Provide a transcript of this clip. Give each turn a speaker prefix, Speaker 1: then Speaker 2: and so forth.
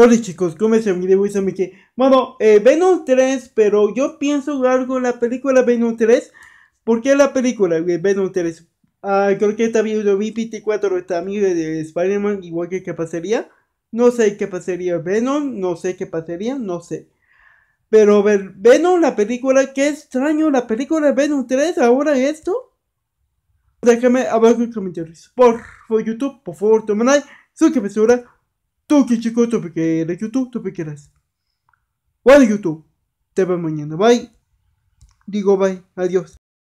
Speaker 1: Hola chicos, ¿cómo están? Mi video es Bueno, eh, eh, Venom 3, pero yo pienso algo en la película Venom 3. ¿Por qué la película eh, Venom 3? Ah, creo que está viendo B24 está amigo de Spider-Man, igual que qué pasaría. No sé qué pasaría Venom, no sé qué pasaría, no sé. Pero ver, Venom, la película, qué extraño, la película Venom 3, ahora esto. Déjame abajo en comentarios. Por, YouTube, por favor, tomen like, su Tú que chico, tú que de YouTube, tú que eres. Bueno, YouTube, te veo mañana. Bye. Digo bye. Adiós.